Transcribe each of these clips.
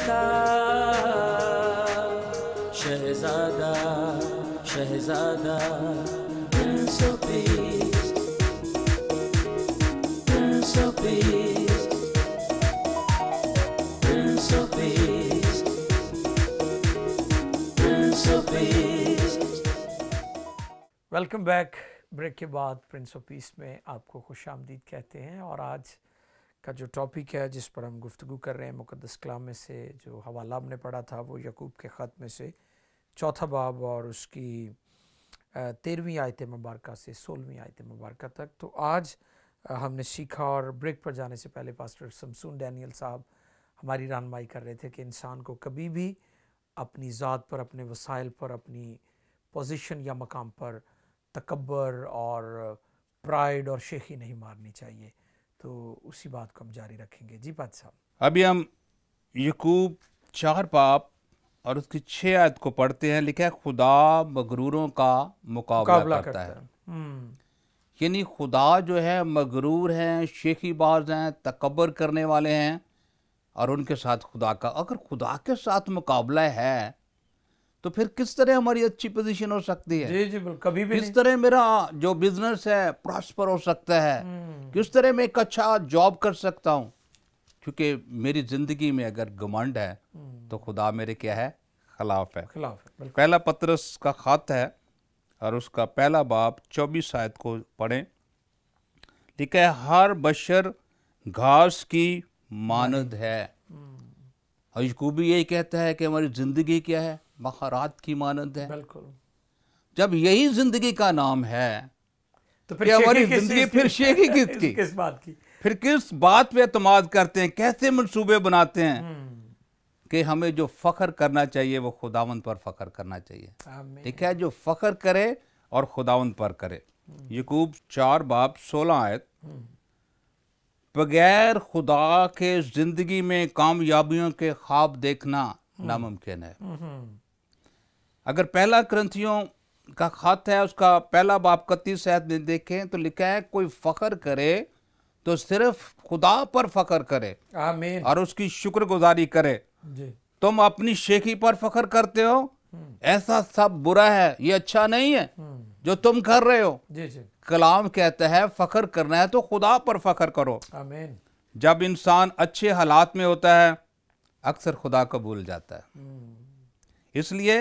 Welcome back break के बाद Prince of peace में आपको खुश आमदीद कहते हैं और आज का जो टॉपिक है जिस पर हम गुफ्तु कर रहे हैं मुकदस कलाम में से जो हवाला हमने पढ़ा था वो यकूब के ख़त में से चौथा बाब और उसकी तेरहवीं आयत मुबारक से सोलहवीं आयत मुबारक तक तो आज हमने सीखा और ब्रेक पर जाने से पहले पास्टर शमसून डैनियल साहब हमारी रहनमाई कर रहे थे कि इंसान को कभी भी अपनी ज़ात पर अपने वसाइल पर अपनी पोजीशन या मकाम पर तकबर और प्राइड और शेखी नहीं मारनी चाहिए तो उसी बात को हम जारी रखेंगे जी पाद साहब अभी हम यकूब चार पाप और उसकी छः आयत को पढ़ते हैं लिखा है खुदा मगरूरों का मुकाबला, मुकाबला करता, करता है हम्म। यानी खुदा जो है मगरूर हैं शेखी बाज़ हैं तकबर करने वाले हैं और उनके साथ खुदा का अगर खुदा के साथ मुकाबला है तो फिर किस तरह हमारी अच्छी पोजीशन हो सकती है जी जी कभी भी किस तरह मेरा जो बिजनेस है प्रॉस्पर हो सकता है हम्म। किस तरह मैं एक अच्छा जॉब कर सकता हूँ क्योंकि मेरी जिंदगी में अगर घमंड है तो हम्म। खुदा मेरे क्या है खिलाफ है खिलाफ है पहला पत्रस का खत है और उसका पहला बाप चौबीस शायद को पढ़ें लिखा है हर बशर घास की मानद है हम्म। और यकूबी यही कहता है कि हमारी ज़िंदगी क्या है महारात की मानद है बिल्कुल जब यही जिंदगी का नाम है तो फिर हमारी जिंदगी फिर शेखी किसकी किस बात की फिर किस बात पे अतमाद करते हैं कैसे मनसूबे बनाते हैं हम्म। कि हमें जो फ़ख्र करना चाहिए वो खुदावन पर फ़ख्र करना चाहिए ठीक है जो फ़ख्र करे और खुदावन पर करे हम्म। यकूब चार बाप सोलह आयत हम्म। बगैर खुदा के ज़िंदगी में कामयाबियों के ख्वाब देखना नामुमकिन है अगर पहला ग्रंथियों का खत है उसका पहला बाप कती शायद में देखें तो लिखा है कोई फ़ख्र करे तो सिर्फ खुदा पर फ़ख्र करे आमीन और उसकी शुक्रगुजारी करे जी। तुम अपनी शेखी पर फ़ख्र करते हो हम्म। ऐसा सब बुरा है ये अच्छा नहीं है हम्म। जो तुम कर रहे हो जी जी। कलाम कहता है फ़ख्र करना है तो खुदा पर फ़ख्र करो आमीन जब इंसान अच्छे हालात में होता है अक्सर खुदा को भूल जाता है हम्म। इसलिए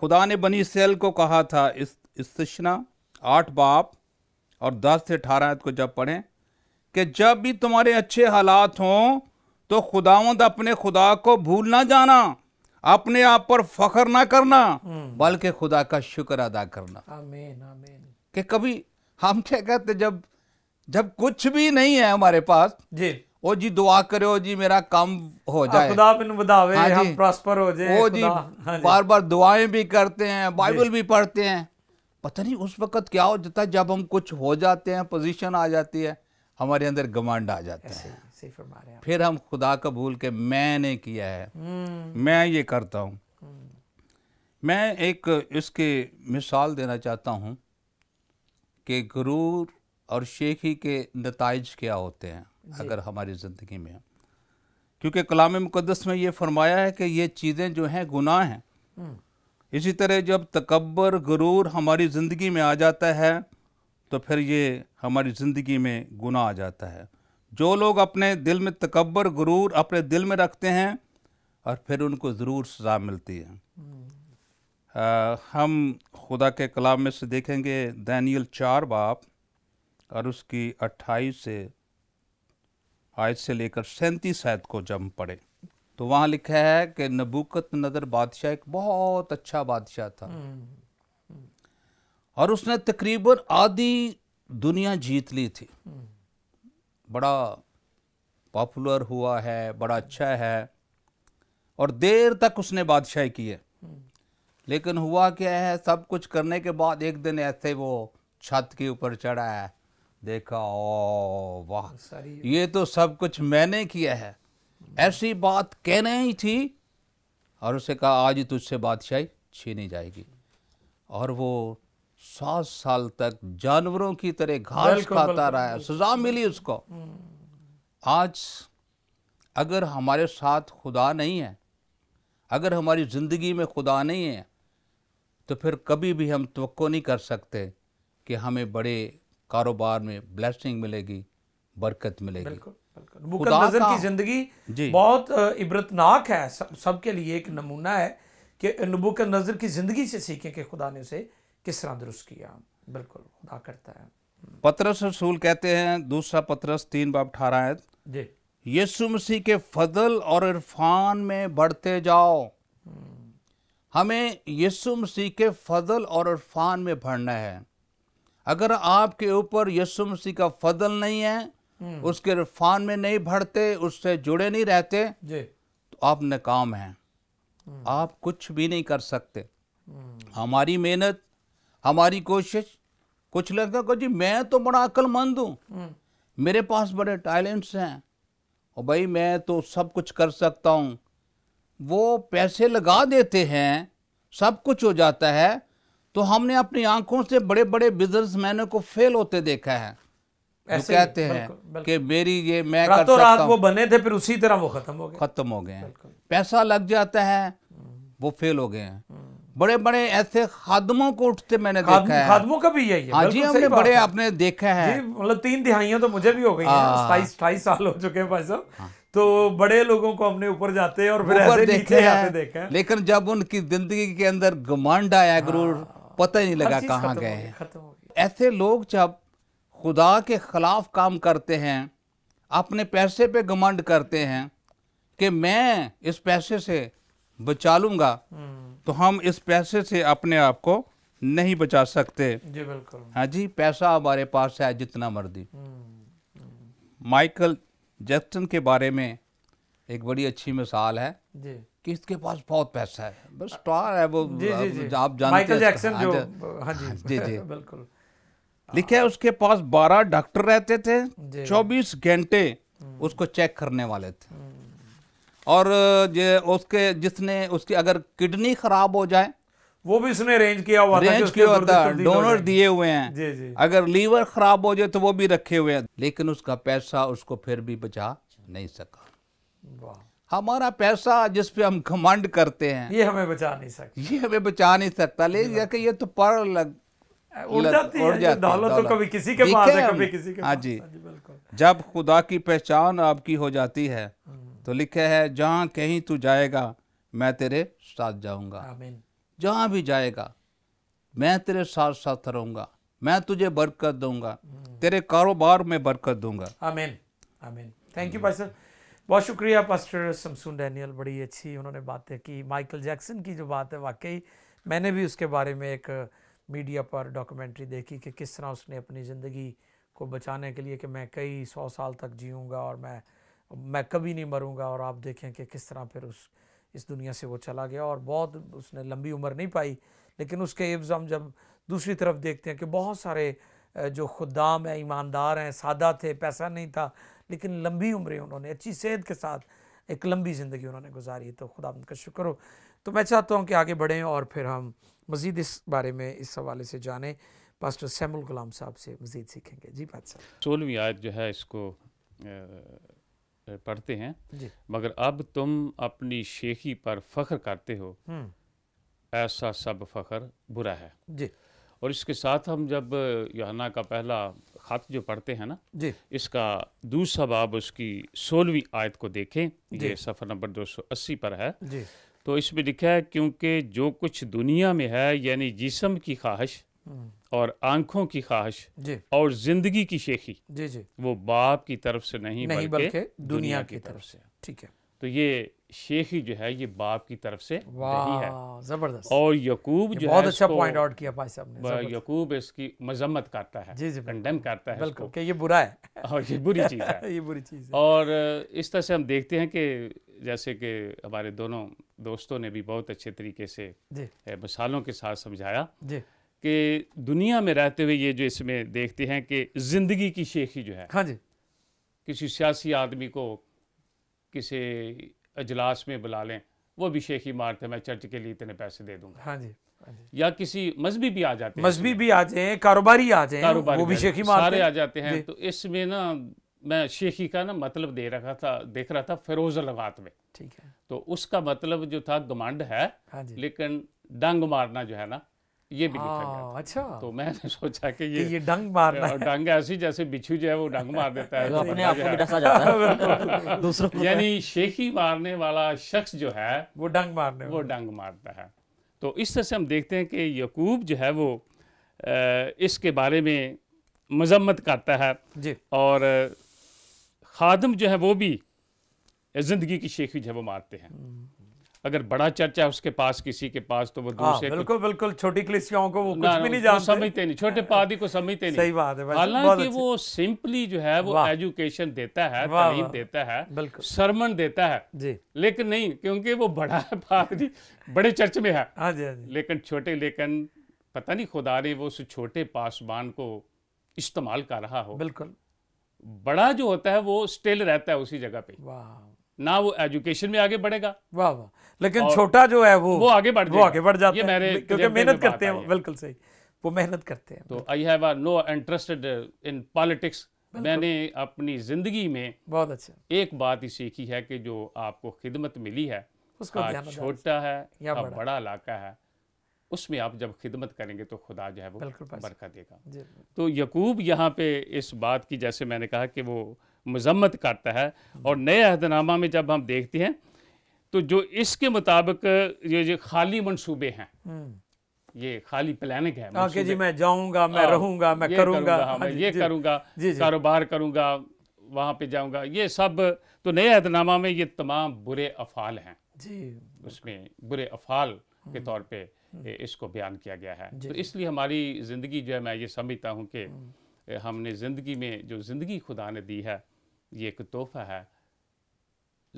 खुदा ने बनी सेल को कहा था इस इसना आठ बाप और दस से अठारह को जब पढ़ें कि जब भी तुम्हारे अच्छे हालात हों तो खुदावंद अपने खुदा को भूल ना जाना अपने आप पर फख्र ना करना हम्म। बल्कि खुदा का शुक्र अदा करना आमें, आमें। कि कभी हम क्या कहते जब जब कुछ भी नहीं है हमारे पास जी ਉਹ ਜੀ ਦੁਆ ਕਰਿਓ ਜੀ ਮੇਰਾ ਕੰਮ ਹੋ ਜਾਏ ਖੁਦਾ ਮੈਨੂੰ ਵਧਾਵੇ ਹਮ ਪ੍ਰੋਸਪਰ ਹੋ ਜਾਏ ਉਹ ਜੀ ਬਾਰ-ਬਾਰ ਦੁਆएं भी करते हैं बाइबल भी पढ़ते हैं पता नहीं उस वक्त क्या हो जाता है जब हम कुछ हो जाते हैं पोजीशन आ जाती है हमारे अंदर गमांड आ जाता है फिर हम खुदा का भूल के मैंने किया है हम्म। मैं ये करता हूँ हम्म। मैं एक इसके मिसाल देना चाहता हूँ कि गरूर और शेखी के नतज क्या होते हैं अगर हमारी ज़िंदगी में क्योंकि कलाम मुकदस में ये फरमाया है कि ये चीज़ें जो हैं गुनाह हैं हम्म। इसी तरह जब तकबर गुरूर हमारी ज़िंदगी में आ जाता है तो फिर ये हमारी ज़िंदगी में गुनाह आ जाता है जो लोग अपने दिल में तकबर गुरूर अपने दिल में रखते हैं और फिर उनको ज़रूर सज़ा मिलती है आ, हम्म। हम खुदा के कलाम में से देखेंगे दैनियल चार बाप और उसकी अट्ठाईस से आयत से लेकर सैंतीस आयत को जब पड़े पढ़े तो वहाँ लिखा है कि नबूकत नदर बादशाह एक बहुत अच्छा बादशाह था हम्म, हम्म। और उसने तकरीबन आधी दुनिया जीत ली थी हम्म। बड़ा पॉपुलर हुआ है बड़ा अच्छा है और देर तक उसने बादशाही की है लेकिन हुआ क्या है सब कुछ करने के बाद एक दिन ऐसे वो छत के ऊपर चढ़ा है देखा ओ वाह तो ये तो सब कुछ मैंने किया है ऐसी बात कहने ही थी और उसे कहा आज तुझसे बादशाही छीनी जाएगी और वो सात साल तक जानवरों की तरह घास खाता रहा है सजा मिली उसको हम्म। आज अगर हमारे साथ खुदा नहीं है अगर हमारी ज़िंदगी में खुदा नहीं है तो फिर कभी भी हम तो नहीं कर सकते कि हमें बड़े कारोबार में ब्लेसिंग मिलेगी बरकत मिलेगी बिल्कुल नजर की ज़िंदगी बहुत इबरतनाक है सबके सब लिए एक नमूना है कि नबुक नज़र की ज़िंदगी से सीखें कि खुदा ने उसे किस तरह दुरुस्त किया बिल्कुल खुदा करता है हम्म। पत्रस रसूल कहते हैं दूसरा पत्रस तीन बाब अठारह है जी यीशु मसीह के फजल और इरफान में बढ़ते जाओ हम्म। हमें यीशु मसीह के फजल और इरफान में बढ़ना है अगर आपके ऊपर यसु मसीह का फदल नहीं है हम्म। उसके इरफान में नहीं भरते उससे जुड़े नहीं रहते तो आप नाकाम हैं हम्म। आप कुछ भी नहीं कर सकते हम्म। हमारी मेहनत हमारी कोशिश कुछ लगता को जी मैं तो बड़ा अक्लमंद हूँ मेरे पास बड़े टैलेंट्स हैं और भाई मैं तो सब कुछ कर सकता हूँ वो पैसे लगा देते हैं सब कुछ हो जाता है तो हमने अपनी आंखों से बड़े बड़े बिजनेसमैनों को फेल होते देखा है ऐसे कहते हैं कि मेरी ये मैं रात तो रात वो बने थे फिर उसी तरह वो खत्म हो गए खत्म हो गए पैसा लग जाता है वो फेल हो गए हैं बड़े बड़े ऐसे खादमों को उठते मैंने खाद, देखा है खादमों का भी यही है हाँ जी हमने बड़े आपने देखा है मतलब तीन दिहाइयां तो मुझे भी हो गई हैं हाँ। सताईस अठाईस साल हो चुके हैं भाई साहब हाँ। तो बड़े लोगों को हमने ऊपर जाते हैं और फिर ऐसे नीचे आते देखा है लेकिन जब उनकी जिंदगी के अंदर घमंड आया हाँ। गुरु पता ही नहीं लगा कहाँ गए हैं ऐसे लोग जब खुदा के खिलाफ काम करते हैं अपने पैसे पे घमंड करते हैं कि मैं इस पैसे से बचा लूँगा हम्म। तो हम इस पैसे से अपने आप को नहीं बचा सकते जी बिल्कुल हाँ जी पैसा हमारे पास है जितना मर्जी हम्म, हम्म। माइकल जैक्सन के बारे में एक बड़ी अच्छी मिसाल है जी कि इसके पास बहुत पैसा है बस स्टार है वो जी जी जी आप जानते माइकल जैक्सन जो हाँ जी जी जी बिल्कुल लिखा है उसके पास बारह डॉक्टर रहते थे चौबीस घंटे उसको चेक करने वाले थे और जे उसके जिसने उसकी अगर किडनी खराब हो जाए वो भी इसने अरेंज किया हुआ था किया हुआ था डोनर दिए हुए हैं जी जी अगर लीवर खराब हो जाए तो वो भी रखे हुए हैं लेकिन उसका पैसा उसको फिर भी बचा नहीं सका वाह हमारा पैसा जिस पे हम कमांड करते हैं ये हमें बचा नहीं सकता ये हमें बचा नहीं सकता लेकिन ये तो पर लग उड़ जाती जाती दौलत तो कभी किसी के पास है कभी किसी के हाँ जी हाँ जब खुदा की पहचान आपकी हो जाती है हम्म। तो लिखे है जहाँ कहीं तू जाएगा मैं तेरे साथ जाऊंगा जहाँ भी जाएगा मैं तेरे साथ साथ रहूंगा मैं तुझे बरकत दूंगा हम्म। तेरे कारोबार में बरकत दूंगा आमीन आमीन थैंक यू भाई साहब बहुत शुक्रिया पास्टर शमसून डैनियल बड़ी अच्छी उन्होंने बातें की माइकल जैक्सन की जो बात है वाकई मैंने भी उसके बारे में एक मीडिया पर डॉक्यूमेंट्री देखी कि किस तरह उसने अपनी ज़िंदगी को बचाने के लिए कि मैं कई सौ साल तक जीऊँगा और मैं मैं कभी नहीं मरूँगा और आप देखें कि किस तरह फिर उस इस दुनिया से वो चला गया और बहुत उसने लंबी उम्र नहीं पाई लेकिन उसके इब्ज़ हम जब दूसरी तरफ देखते हैं कि बहुत सारे जो खुदाम हैं ईमानदार हैं सादा थे पैसा नहीं था लेकिन लंबी उम्रें उन्होंने अच्छी सेहत के साथ एक लंबी ज़िंदगी उन्होंने गुजारी तो खुदा उनका शुक्र हो तो मैं चाहता हूँ कि आगे बढ़ें और फिर हम मज़ीद इस बारे में इस हवाले से जाने पास्टर सैमुल गुलाम साहब से मज़ीद सीखेंगे जी बात साहब सोलहवीं आयत जो है इसको पढ़ते हैं जी मगर अब तुम अपनी शेखी पर फ़ख्र करते हो हम्म। ऐसा सब फ़ख्र बुरा है जी और इसके साथ हम जब यहाना का पहला खत जो पढ़ते हैं ना जी इसका दूसरा बाब उसकी सोलहवीं आयत को देखें ये सफ़र नंबर 280 पर है जी तो इसमें लिखा है क्योंकि जो कुछ दुनिया में है यानी जिसम की ख्वाहिश हम्म। और आंखों की ख्वाहिश और जिंदगी की शेखी जी जी वो बाप की तरफ से नहीं, नहीं बल्कि दुनिया की तरफ से ठीक है तो ये शेखी जो है ये बाप की तरफ से नहीं है जबरदस्त और यकूब जो बहुत अच्छा पॉइंट आउट किया भाई साहब ने यकूब इसकी मजम्मत करता है जी जी कंडेम करता है बिल्कुल कि ये बुरा है और ये बुरी चीज़ है ये बुरी चीज़ है और इस तरह से हम देखते हैं कि जैसे कि हमारे दोनों दोस्तों ने भी बहुत अच्छे तरीके से मिसालों के साथ समझाया कि दुनिया में रहते हुए ये जो इसमें देखते हैं कि ज़िंदगी की शेखी जो है हाँ जी किसी सियासी आदमी को किसी अजलास में बुला लें वो भी शेख इमारत है मैं चर्च के लिए इतने पैसे दे दूंगा हाँ जी हाँ या किसी मजहबी भी आ जाते हैं मजहबी भी आ जाए कारोबारी आ जाए कारोबारी वो भी शेखी सारे आ जाते हैं तो इसमें ना मैं शेखी का ना मतलब दे रखा था देख रहा था फिरोज लगात में ठीक है तो उसका मतलब जो था गमांड है हाँ लेकिन डंग मारना जो है ना ये भी लिखा गया हाँ, अच्छा तो मैंने सोचा कि ये ये डंग मारना है डंग ऐसी जैसे बिच्छू जो है वो डंग मार देता है तो अपने तो आप को भी डसा जाता है दूसरों को यानी शेखी मारने वाला शख्स जो है वो डंग मारने वो डंग मारता है तो इस तरह से हम देखते हैं कि यकूब जो है वो इसके बारे में मजम्मत करता है जी और खादम जो है वो भी ज़िंदगी की शेखी जो है वो मारते हैं हम्म। अगर बड़ा चर्चा है उसके पास किसी के पास तो वो दूसरे हाँ, आ, बिल्कुल बिल्कुल छोटी क्लिसियाओं को वो कुछ भी नहीं जानते समझते नहीं छोटे पादी को समझते नहीं सही बात है हालांकि वो सिंपली जो है वो एजुकेशन देता है तालीम देता है सरमन देता है लेकिन नहीं क्योंकि वो बड़ा पादी बड़े चर्च में है हाँ हाँ लेकिन छोटे लेकिन पता नहीं खुदा ने वो उस छोटे पासवान को इस्तेमाल कर रहा हो बिल्कुल बड़ा जो होता है वो स्टिल रहता है उसी जगह पे वाह ना वो एजुकेशन में आगे बढ़ेगा वाह वाह लेकिन छोटा जो है वो वो आगे बढ़ वो आगे बढ़ जाता है क्योंकि मेहनत करते हैं बिल्कुल सही वो मेहनत करते हैं तो I have no interested in politics मैंने अपनी ज़िंदगी में बहुत अच्छा एक बात ही सीखी है कि जो आपको खिदमत मिली है उसको छोटा है या बड़ा, बड़ा इलाका है उसमें आप जब खिदमत करेंगे तो खुदा जो है वो बरकत देगा तो यकूब यहाँ पे इस बात की जैसे मैंने कहा कि वो मजम्मत करता है और नए अहदनामा में जब हम देखते हैं तो जो इसके मुताबिक ये जो खाली मनसूबे हैं हम्म। ये खाली प्लानिंग है आगे जी मैं जाऊंगा मैं हाँ, रहूंगा मैं करूंगा मैं ये करूंगा कारोबार करूंगा वहां पे जाऊंगा ये सब तो नए अहदनामा में ये तमाम बुरे अफाल हैं जी उसमें बुरे अफाल के हम्म। तौर पे हम्म। इसको बयान किया गया है तो इसलिए हमारी ज़िंदगी जो है मैं ये समझता हूँ कि हमने ज़िंदगी में जो ज़िंदगी खुदा ने दी है ये एक तोहफा है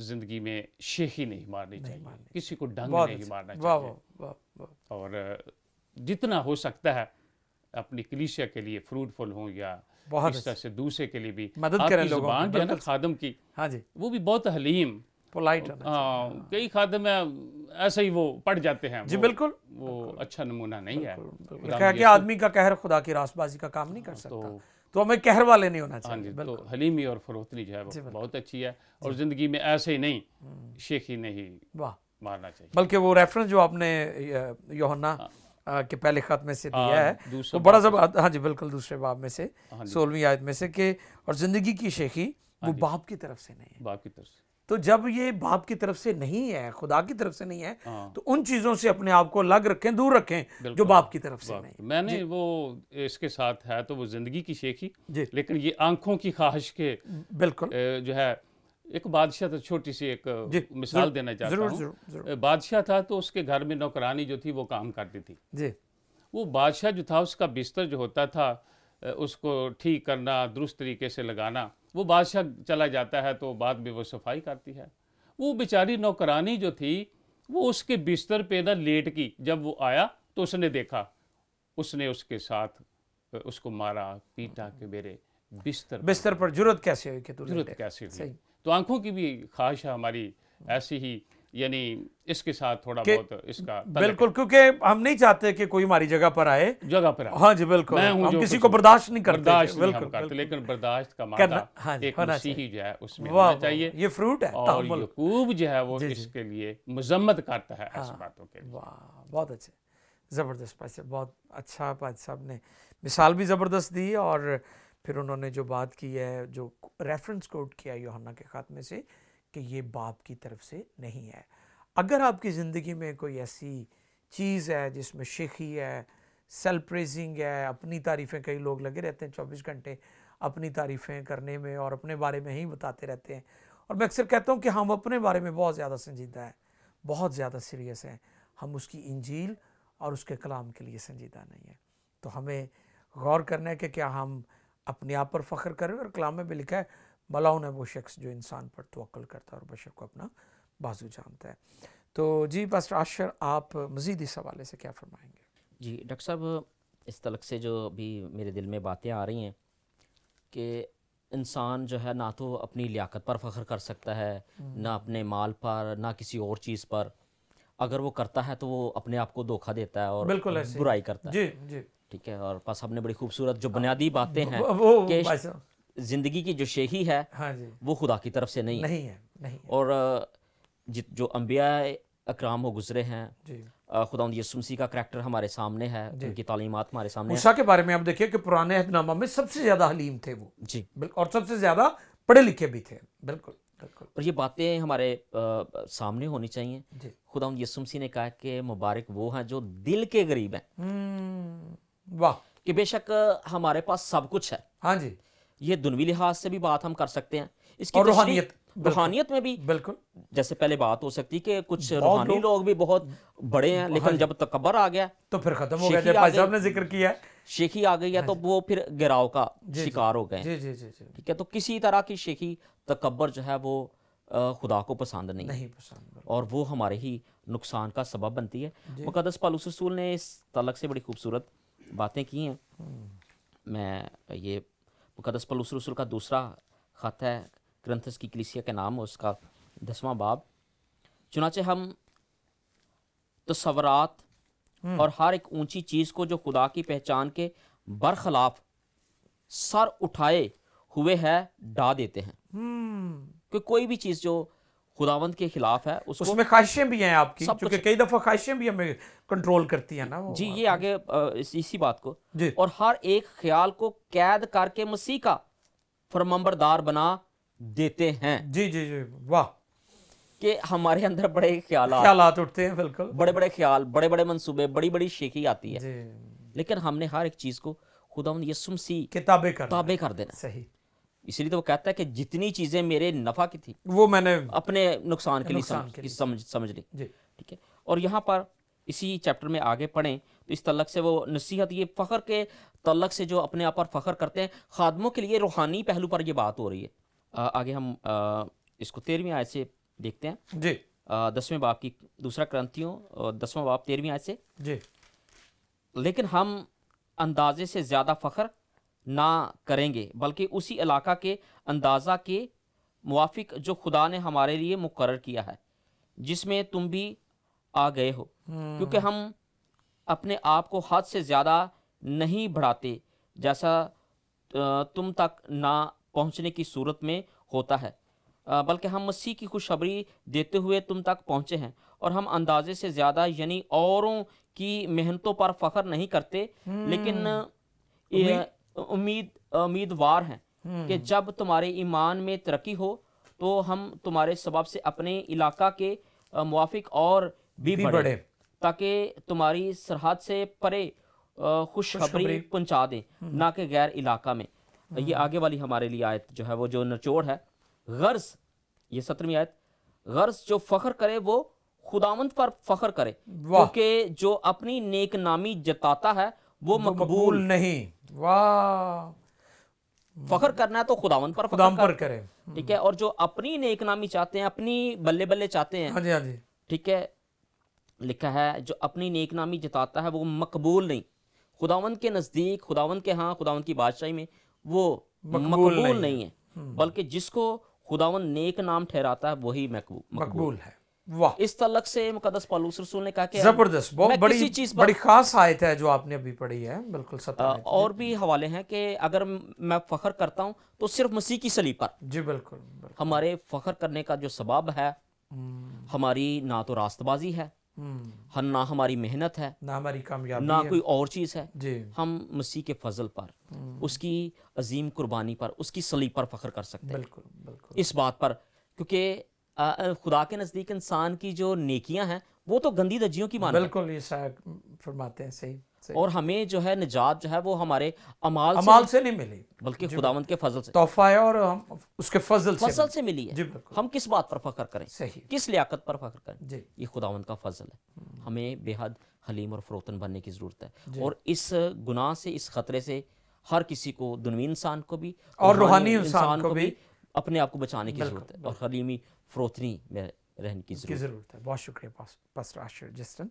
जिंदगी में शेखी नहीं मारनी नहीं चाहिए मारनी। किसी को डंग नहीं मारना चाहिए वाँ, वाँ, वाँ। और जितना हो सकता है अपनी कलीसिया के लिए फ्रूटफुल हो या इस तरह से दूसरे के लिए भी मदद करें लोगों की ना खादम की हाँ जी वो भी बहुत हलीम पोलाइट हाँ, हाँ। कई खादम है ऐसे ही वो पड़ जाते हैं जी बिल्कुल वो अच्छा नमूना नहीं है तो- आदमी का कहर खुदा की रासबाजी का काम नहीं कर हाँ, सकता तो तो हमें कहर वाले नहीं होना चाहिए हाँ तो हलीमी और फरोतनी जो है वो बहुत अच्छी है और ज़िंदगी में ऐसे ही नहीं हम्म। शेखी नहीं वाह मारना चाहिए बल्कि वो रेफरेंस जो आपने योहन्ना हाँ। के पहले खत में से दिया हाँ, है तो बड़ा जब हाँ जी बिल्कुल दूसरे बाब में से सोलहवीं आयत में से के और ज़िंदगी की शेखी वो बाप की तरफ से नहीं है बाप की तरफ से तो जब ये बाप की तरफ से नहीं है खुदा की तरफ से नहीं है हाँ। तो उन चीज़ों से अपने आप को अलग रखें दूर रखें जो बाप की तरफ से नहीं मैंने वो इसके साथ है तो वो ज़िंदगी की शेखी लेकिन ये आंखों की ख्वाहिश के बिल्कुल जो है एक बादशाह था तो छोटी सी एक मिसाल देना चाहता हूँ बादशाह था तो उसके घर में नौकरानी जो थी वो काम करती थी जी वो बादशाह जो था उसका बिस्तर जो होता था उसको ठीक करना दुरुस्त तरीके से लगाना वो बादशाह चला जाता है तो बाद में वो सफाई करती है वो बेचारी नौकरानी जो थी वो उसके बिस्तर पे ना लेट की जब वो आया तो उसने देखा उसने उसके साथ उसको मारा पीटा के मेरे बिस्तर बिस्तर पर जरूरत कैसे हुई जरूरत कैसे हुई तो आंखों की भी ख्वाहिश है हमारी ऐसी ही यानी इसके साथ थोड़ा बहुत इसका बिल्कुल क्योंकि हम नहीं चाहते कि कोई हमारी जगह पर आए जगह पर आए हाँ जी बिल्कुल मैं हम किसी को बर्दाश्त नहीं करते बर्दाश्त नहीं बिल्कुल करते बिल्कुल, लेकिन बर्दाश्त का मादा हाँ, एक मसीही जो है उसमें होना चाहिए ये फ्रूट है और यकूब जो है वो इसके लिए मजम्मत करता है ऐसी हाँ। बातों के वाह बहुत अच्छे ज़बरदस्त पाद बहुत अच्छा पाद साहब ने मिसाल भी ज़बरदस्त दी और फिर उन्होंने जो बात की है जो रेफरेंस कोट किया योहाना के ख़ात्मे से कि ये बाप की तरफ से नहीं है अगर आपकी ज़िंदगी में कोई ऐसी चीज़ है जिसमें शिखी है सेल्फ प्रेजिंग है अपनी तारीफ़ें कई लोग लगे रहते हैं चौबीस घंटे अपनी तारीफ़ें करने में और अपने बारे में ही बताते रहते हैं और मैं अक्सर कहता हूँ कि हम अपने बारे में बहुत ज़्यादा संजीदा हैं बहुत ज़्यादा सीरियस हैं हम उसकी इंजील और उसके कलाम के लिए संजीदा नहीं है तो हमें गौर करना है कि क्या हम अपने आप पर फ़ख्र करें और कलाम में भी लिखा है बलाउन है वो शख्स जो इंसान पर तोल करता है और बशर को अपना बाजू जानता है तो जी बस आशर आप मज़ीद इस हवाले से क्या फरमाएंगे जी डॉक्टर साहब इस तलक से जो अभी मेरे दिल में बातें आ रही हैं कि इंसान जो है ना तो अपनी लियाकत पर फ़ख्र कर सकता है हम्म। ना अपने माल पर ना किसी और चीज़ पर अगर वो करता है तो वो अपने आप को धोखा देता है और बिल्कुल बुराई करता है जी जी ठीक है और पास हमने बड़ी खूबसूरत जो बुनियादी बातें हैं ज़िंदगी की जो शेही है हाँ जी वो खुदा की तरफ से नहीं नहीं है नहीं है। और जो अम्बिया अकराम हो गुजरे हैं खुदा यसुमसी का करैक्टर हमारे सामने है उनकी तालीमत हमारे सामने मूसा के बारे में आप देखिए कि पुराने अहदनामा में सबसे ज़्यादा हलीम थे वो जी बिल्कुल और सबसे ज़्यादा पढ़े लिखे भी थे बिल्कुल बिल्कुल और ये बातें हमारे सामने होनी चाहिए खुदा यसुमसी ने कहा कि मुबारक वो हैं जो दिल के गरीब हैं हम्म, वाह कि बेशक हमारे पास सब कुछ है हाँ जी ये दुनवी लिहाज से भी बात हम कर सकते हैं इसकी रूहानियत रूहानियत में भी बिल्कुल जैसे पहले बात हो सकती कि कुछ रूहानी लोग भी बहुत बड़े हैं लेकिन जब तकबर आ गया तो फिर खत्म हो गया ने जिक्र किया शेखी आ गई है तो हाँ वो फिर गिराव का शिकार हो गए ठीक है तो किसी तरह की शेखी तकबर जो है वो खुदा को पसंद नहीं नहीं पसंद और वो हमारे ही नुकसान का सबब बनती है मुकदस पालूस रसूल ने इस तलक से बड़ी खूबसूरत बातें की हैं हम्म। मैं ये मुकदस पलूस रसूल का दूसरा ख़त है ग्रंथस की कलिसिया के नाम उसका दसवां बाब चुनाचे हम तस्वरत तो हम्म। और हर एक ऊंची चीज़ को जो खुदा की पहचान के बरखलाफ सर उठाए हुए है डा देते हैं हम्म। कि कोई भी चीज़ जो खुदावंद के खिलाफ है उसको उसमें ख्वाहिशें भी हैं आपकी क्योंकि कई दफ़ा ख्वाहिशें भी हमें कंट्रोल करती हैं ना वो जी ये आगे इस, इसी बात को जी और हर एक ख्याल को कैद करके मसीह का फरमंबरदार बना देते हैं जी जी जी वाह कि हमारे अंदर बड़े ख्याल ख्याल उठते हैं बिल्कुल बड़े बड़े ख्याल बड़े बड़े मनसूबे बड़ी बड़ी शेखी आती है लेकिन हमने हर एक चीज़ को खुदा यसुम सी किताबे कर, कर देना सही इसलिए तो वो कहता है कि जितनी चीजें मेरे नफा की थी वो मैंने अपने नुकसान के लिए समझ समझ ली ठीक है और यहाँ पर इसी चैप्टर में आगे पढ़ें तो इस तलक से वो नसीहत ये फखर के तलक से जो अपने आप पर फ़ख्र करते हैं खादमों के लिए रूहानी पहलू पर ये बात हो रही है आ, आगे हम आ, इसको तेरहवीं आय से देखते हैं जी दसवें बाप की दूसरा क्रांतियों दसवें बाप तेरहवीं आय से जी लेकिन हम अंदाजे से ज़्यादा फ़ख्र ना करेंगे बल्कि उसी इलाका के अंदाज़ा के मुआफिक जो खुदा ने हमारे लिए मुकर किया है जिसमें तुम भी आ गए हो हम्म। क्योंकि हम अपने आप को हद से ज़्यादा नहीं बढ़ाते जैसा तुम तक ना पहुंचने की सूरत में होता है बल्कि हम मसीह की खुशखबरी देते हुए तुम तक पहुंचे हैं और हम अंदाजे से ज़्यादा यानी औरों की मेहनतों पर फख्र नहीं करते लेकिन हम्म। उम्मीद उम्मीदवार हैं कि हम्म। जब तुम्हारे ईमान में तरक्की हो तो हम तुम्हारे सबब से अपने इलाका के मुआफिक और भी, भी बढ़े, ताकि तुम्हारी सरहद से परे खुशखबरी पहुंचा दें हम्म। ना कि गैर इलाका में तो ये हम्म। आगे वाली हमारे लिए आयत जो है वो जो नचोड़ है गर्ज ये सत्र में आयत गर्ज जो फख्र करे वो खुदावंत पर फख्र करे क्योंकि जो अपनी नेक नामी जताता है वो मकबूल नहीं फखर करना है तो खुदावन पर खुदावन पर करें ठीक है और जो अपनी नेक नामी चाहते हैं अपनी बल्ले बल्ले चाहते हैं हाँ जी हाँ जी ठीक है लिखा है जो अपनी नेक नामी जताता है वो मकबूल नहीं खुदावन के नज़दीक खुदावन के हाँ खुदावन की बादशाही में वो मकबूल नहीं, नहीं है हम्म। बल्कि जिसको खुदावन नेक नाम ठहराता है वही मकबूल मकबूल है वाह इस तलक से मुकदस पालूस रसूल ने कहा कि जबरदस्त बहुत बड़ी चीज बड़ी खास आयत है जो आपने अभी पढ़ी है बिल्कुल सत्य और भी हवाले हैं कि अगर मैं फखर करता हूँ तो सिर्फ मसीह की सली पर जी बिल्कुल, बिल्कुल। हमारे फखर करने का जो सबाब है हम्म। हमारी ना तो रास्तबाजी है हम हम्म। ना हमारी मेहनत है ना हमारी कामयाबी ना कोई और चीज़ है जी। हम मसीह के फजल पर हम्म। उसकी अजीम कुर्बानी पर उसकी सली पर फखर कर सकते हैं बिल्कुल बिल्कुल इस बात पर क्योंकि खुदा के नज़दीक इंसान की जो नेकियां हैं वो तो गंदी दर्जियों की मानते बिल्कुल फरमाते हैं सही और हमें जो है निजात जो है वो हमारे अमाल अमाल से, से नहीं मिली बल्कि खुदावंत के फजल से तोहफा है और हम उसके फजल फजल से, से मिली है जी हम किस बात पर फख्र करें सही किस लियाकत पर फख्र करें जी ये खुदावंत का फजल है हम्म। हमें बेहद हलीम और फरोतन बनने की ज़रूरत है और इस गुनाह से इस खतरे से हर किसी को दुनवी इंसान को भी और रूहानी इंसान को भी अपने आप को बचाने की ज़रूरत है और हलीमी फरोतनी में रहने की ज़रूरत है बहुत शुक्रिया पास्टर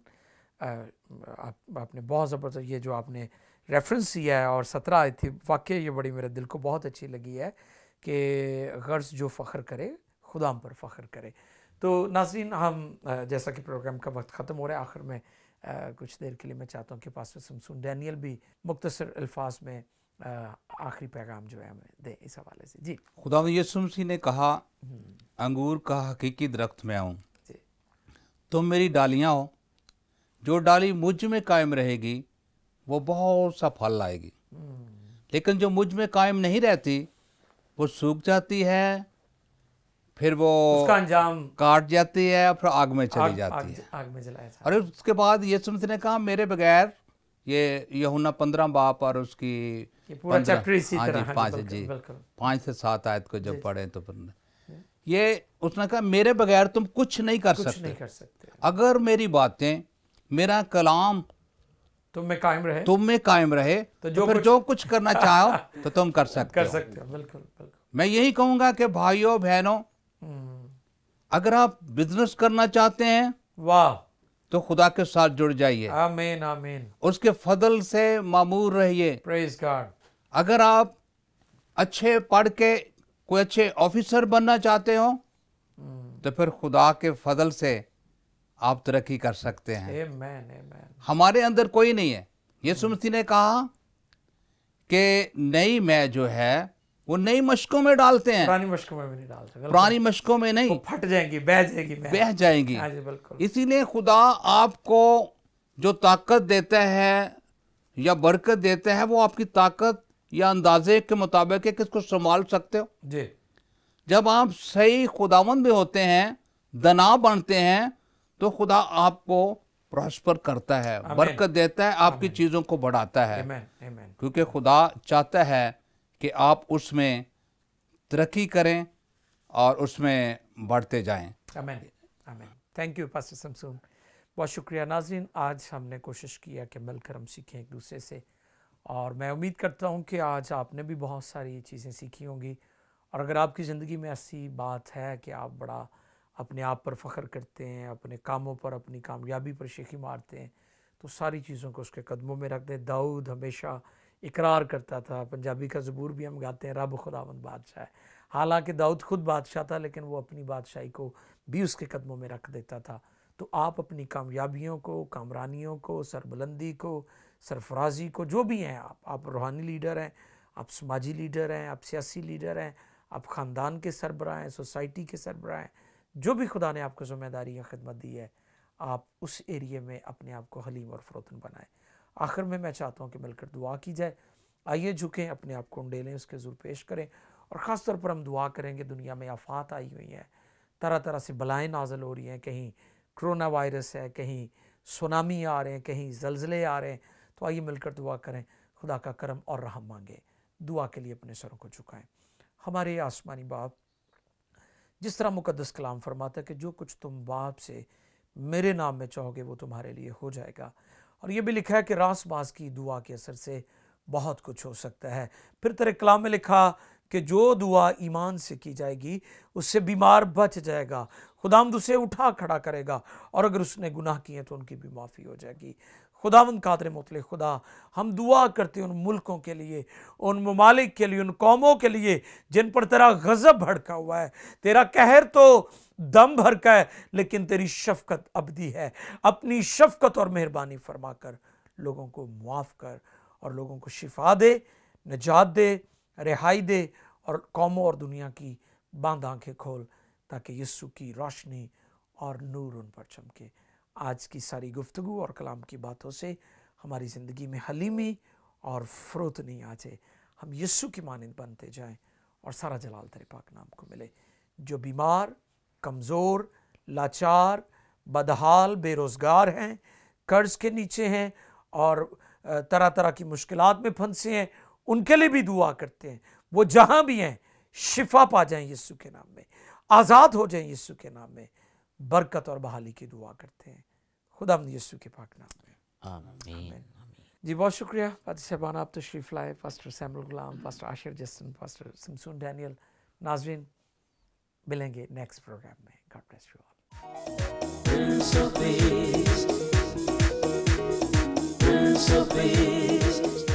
आप आपने बहुत ज़बरदस्त ये जो आपने रेफरेंस किया है और सत्रह आई थी वाकई ये बड़ी मेरे दिल को बहुत अच्छी लगी है कि गर्ज जो फ़ख्र करे खुदाम पर फ़ख्र करे तो नाजरीन हम जैसा कि प्रोग्राम का वक्त ख़त्म हो रहा है आखिर में कुछ देर के लिए मैं चाहता हूँ कि पास्टर समसून डैनियल भी मुख्तर अल्फाज में आखिरी पैगाम जो है हमें दे इस हवाले से जी खुदा यसुमसी ने कहा हम्म। अंगूर का हकीकी दरख्त में आऊँ तुम मेरी डालियाँ हो जो डाली मुझ में कायम रहेगी वो बहुत सा फल लाएगी हम्म। लेकिन जो मुझ में कायम नहीं रहती वो सूख जाती है फिर वो उसका अंजाम काट जाती है फिर आग में चली आग, जाती आग, है आग में जलाया और उसके बाद यसुमसी ने कहा मेरे बगैर ये यहुना पंद्रह बाप और उसकी ये पूरा चैप्टर इसी हाँ तरह हाँ पाँच जी से सात आयत को जब पढ़े तो फिर ये उसने कहा मेरे बगैर तुम कुछ नहीं कर कुछ सकते नहीं कर सकते अगर मेरी बातें मेरा कलाम तुम में कायम रहे तुम में कायम रहे तो, तो जो तो फिर कुछ... जो कुछ करना चाहो तो तुम कर सकते कर सकते हो बिल्कुल बिल्कुल मैं यही कहूंगा कि भाइयों बहनों हम्म। अगर आप बिजनेस करना चाहते हैं वाह तो खुदा के साथ जुड़ जाइए आमीन आमीन उसके फजल से मामूर रहिए प्रेज गॉड अगर आप अच्छे पढ़ के कोई अच्छे ऑफिसर बनना चाहते हो तो फिर खुदा के फजल से आप तरक्की कर सकते हैं amen, amen. हमारे अंदर कोई नहीं है यीशु hmm. मसीह ने कहा कि नई मैं जो है वो नई मशकों में डालते हैं पुरानी मशकों में भी नहीं डालते पुरानी मशकों में नहीं फट जाएंगी बह जाएगी बह जाएंगी हाँ इसीलिए खुदा आपको जो ताकत देता है या बरकत देता है वो आपकी ताकत या अंदाजे के मुताबिक है किसको संभाल सकते हो जी जब आप सही खुदावन भी होते हैं दना बनते हैं तो खुदा आपको प्रॉस्पर करता है बरकत देता है आपकी चीज़ों को बढ़ाता है आमें, आमें। क्योंकि खुदा चाहता है कि आप उसमें तरक्की करें और उसमें बढ़ते जाएं amen amen thank you pastor Samson बहुत शुक्रिया नाजिन आज हमने कोशिश किया कि मिलकर हम सीखें एक दूसरे से और मैं उम्मीद करता हूँ कि आज आपने भी बहुत सारी चीज़ें सीखी होंगी और अगर आपकी ज़िंदगी में ऐसी बात है कि आप बड़ा अपने आप पर फ़ख्र करते हैं अपने कामों पर अपनी कामयाबी पर शेखी मारते हैं तो सारी चीज़ों को उसके कदमों में रख दें दाऊद हमेशा इकरार करता था पंजाबी का ज़बूर भी हम गाते हैं रब खुदावंद बादशाह हालांकि दाऊद खुद बादशाह था लेकिन वो अपनी बादशाही को भी उसके कदमों में रख देता था तो आप अपनी कामयाबियों को कामरानियों को सरबुलंदी को सरफराजी को जो भी हैं आप आप रूहानी लीडर हैं आप समाजी लीडर हैं आप सियासी लीडर हैं आप ख़ानदान के सरबराह हैं सोसाइटी के सरबराह हैं जो भी खुदा ने आपको ज़िम्मेदारी या खिदमत दी है आप उस एरिए में अपने आप को हलीम और फरोतन बनाएं आखिर में मैं चाहता हूँ कि मिलकर दुआ की जाए आइए झुकें अपने आप को उंडेलें उसके ज़रूर पेश करें और ख़ास तौर पर हम दुआ करेंगे दुनिया में आफात आई हुई हैं तरह तरह से बलाएँ नाजल हो रही हैं कहीं कोरोना वायरस है कहीं सुनामी आ रहे हैं कहीं जलजले आ रहे हैं तो आइए मिलकर दुआ करें खुदा का करम और रहम मांगे दुआ के लिए अपने सरों को झुकाएं हमारे आसमानी बाप जिस तरह मुकदस कलाम फरमाता है कि जो कुछ तुम बाप से मेरे नाम में चाहोगे वो तुम्हारे लिए हो जाएगा और ये भी लिखा है कि रास बास की दुआ के असर से बहुत कुछ हो सकता है फिर तेरे कलाम में लिखा कि जो दुआ ईमान से की जाएगी उससे बीमार बच जाएगा खुदामद उसे उठा खड़ा करेगा और अगर उसने गुनाह किए तो उनकी भी माफ़ी हो जाएगी खुदावंद कादर मतल खुदा हम दुआ करते हैं उन मुल्कों के लिए उन ममालिक के लिए उन कौमों के लिए जिन पर तेरा गज़ब भड़का हुआ है तेरा कहर तो दम भर का है लेकिन तेरी शफकत अबदी है अपनी शफकत और मेहरबानी फरमा कर लोगों को मुआफ़ कर और लोगों को शिफा दे नजात दे रिहाई दे और कौमों और दुनिया की बांध आंखें खोल ताकि यस्सु की रोशनी और नूर उन पर चमके आज की सारी गुफ्तु और कलाम की बातों से हमारी ज़िंदगी में हलीमी और फ्रोत नहीं आ जाए हम यस्सु की मानंद बनते जाएं और सारा जलाल तेरे पाक नाम को मिले जो बीमार कमज़ोर लाचार बदहाल बेरोज़गार हैं कर्ज़ के नीचे हैं और तरह तरह की मुश्किल में फंसे हैं उनके लिए भी दुआ करते हैं वो जहाँ भी हैं शिफा पा जाएं यीशु के नाम में आज़ाद हो जाएं यीशु के नाम में बरकत और बहाली की दुआ करते हैं खुदा यीशु के पाक नाम में आमीन, जी बहुत शुक्रिया फादर साहबान आप तशरीफ़ तो लाए pastor Samuel Ghulam pastor Ashir Justin pastor Samson Daniel Nazreen मिलेंगे नेक्स्ट प्रोग्राम में God bless you all Peace.